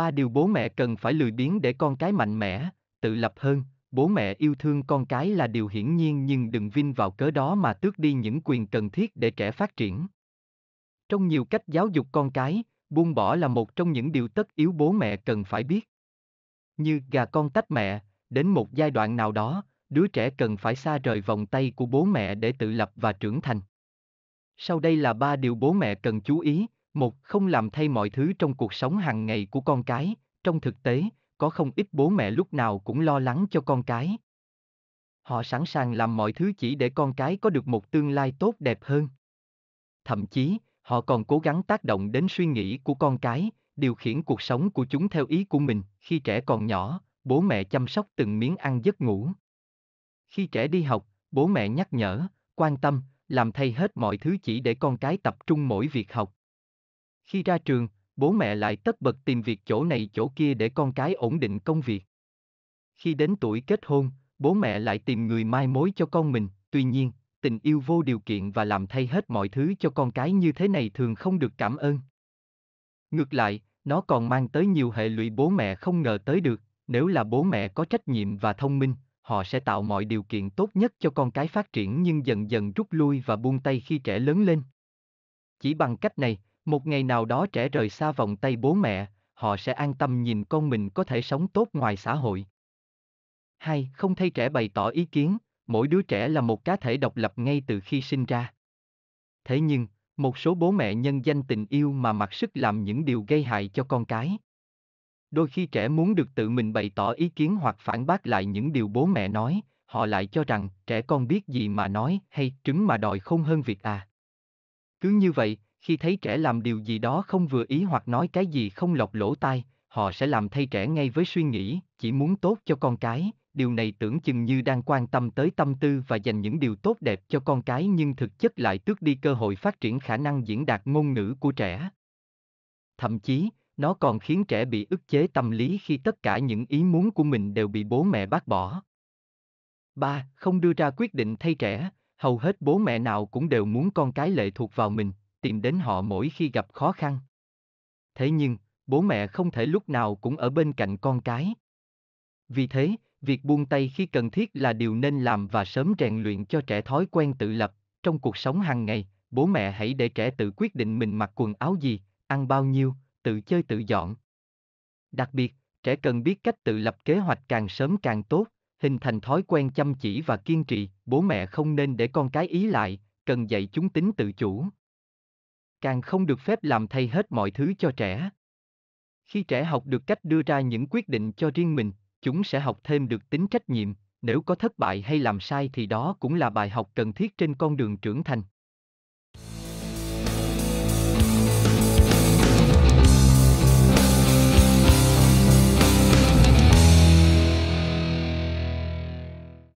ba điều bố mẹ cần phải lười biếng để con cái mạnh mẽ tự lập hơn bố mẹ yêu thương con cái là điều hiển nhiên nhưng đừng vinh vào cớ đó mà tước đi những quyền cần thiết để trẻ phát triển trong nhiều cách giáo dục con cái buông bỏ là một trong những điều tất yếu bố mẹ cần phải biết như gà con tách mẹ đến một giai đoạn nào đó đứa trẻ cần phải xa rời vòng tay của bố mẹ để tự lập và trưởng thành sau đây là ba điều bố mẹ cần chú ý một, không làm thay mọi thứ trong cuộc sống hàng ngày của con cái, trong thực tế, có không ít bố mẹ lúc nào cũng lo lắng cho con cái. Họ sẵn sàng làm mọi thứ chỉ để con cái có được một tương lai tốt đẹp hơn. Thậm chí, họ còn cố gắng tác động đến suy nghĩ của con cái, điều khiển cuộc sống của chúng theo ý của mình, khi trẻ còn nhỏ, bố mẹ chăm sóc từng miếng ăn giấc ngủ. Khi trẻ đi học, bố mẹ nhắc nhở, quan tâm, làm thay hết mọi thứ chỉ để con cái tập trung mỗi việc học. Khi ra trường, bố mẹ lại tất bật tìm việc chỗ này chỗ kia để con cái ổn định công việc. Khi đến tuổi kết hôn, bố mẹ lại tìm người mai mối cho con mình, tuy nhiên, tình yêu vô điều kiện và làm thay hết mọi thứ cho con cái như thế này thường không được cảm ơn. Ngược lại, nó còn mang tới nhiều hệ lụy bố mẹ không ngờ tới được, nếu là bố mẹ có trách nhiệm và thông minh, họ sẽ tạo mọi điều kiện tốt nhất cho con cái phát triển nhưng dần dần rút lui và buông tay khi trẻ lớn lên. Chỉ bằng cách này, một ngày nào đó trẻ rời xa vòng tay bố mẹ, họ sẽ an tâm nhìn con mình có thể sống tốt ngoài xã hội. Hai, Không thay trẻ bày tỏ ý kiến, mỗi đứa trẻ là một cá thể độc lập ngay từ khi sinh ra. Thế nhưng, một số bố mẹ nhân danh tình yêu mà mặc sức làm những điều gây hại cho con cái. Đôi khi trẻ muốn được tự mình bày tỏ ý kiến hoặc phản bác lại những điều bố mẹ nói, họ lại cho rằng trẻ con biết gì mà nói hay trứng mà đòi không hơn việc à. Cứ như vậy, khi thấy trẻ làm điều gì đó không vừa ý hoặc nói cái gì không lọc lỗ tai, họ sẽ làm thay trẻ ngay với suy nghĩ, chỉ muốn tốt cho con cái, điều này tưởng chừng như đang quan tâm tới tâm tư và dành những điều tốt đẹp cho con cái nhưng thực chất lại tước đi cơ hội phát triển khả năng diễn đạt ngôn ngữ của trẻ. Thậm chí, nó còn khiến trẻ bị ức chế tâm lý khi tất cả những ý muốn của mình đều bị bố mẹ bác bỏ. 3. Không đưa ra quyết định thay trẻ, hầu hết bố mẹ nào cũng đều muốn con cái lệ thuộc vào mình, tìm đến họ mỗi khi gặp khó khăn. Thế nhưng, bố mẹ không thể lúc nào cũng ở bên cạnh con cái. Vì thế, việc buông tay khi cần thiết là điều nên làm và sớm rèn luyện cho trẻ thói quen tự lập. Trong cuộc sống hàng ngày, bố mẹ hãy để trẻ tự quyết định mình mặc quần áo gì, ăn bao nhiêu, tự chơi tự dọn. Đặc biệt, trẻ cần biết cách tự lập kế hoạch càng sớm càng tốt, hình thành thói quen chăm chỉ và kiên trì, bố mẹ không nên để con cái ý lại, cần dạy chúng tính tự chủ càng không được phép làm thay hết mọi thứ cho trẻ khi trẻ học được cách đưa ra những quyết định cho riêng mình chúng sẽ học thêm được tính trách nhiệm nếu có thất bại hay làm sai thì đó cũng là bài học cần thiết trên con đường trưởng thành